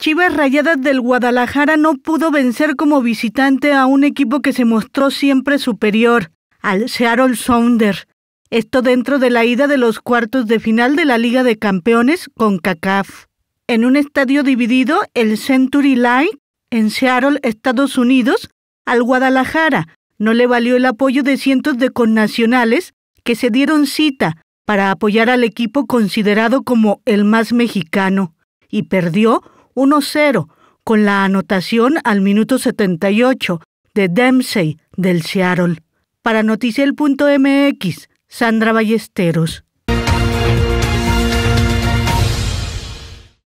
Chivas Rayadas del Guadalajara no pudo vencer como visitante a un equipo que se mostró siempre superior, al Seattle Sounder, Esto dentro de la ida de los cuartos de final de la Liga de Campeones con CACAF. En un estadio dividido, el Century Light, en Seattle, Estados Unidos, al Guadalajara no le valió el apoyo de cientos de connacionales que se dieron cita para apoyar al equipo considerado como el más mexicano y perdió 1-0 con la anotación al minuto 78 de Dempsey del Seattle. Para Noticiel.mx, Sandra Ballesteros.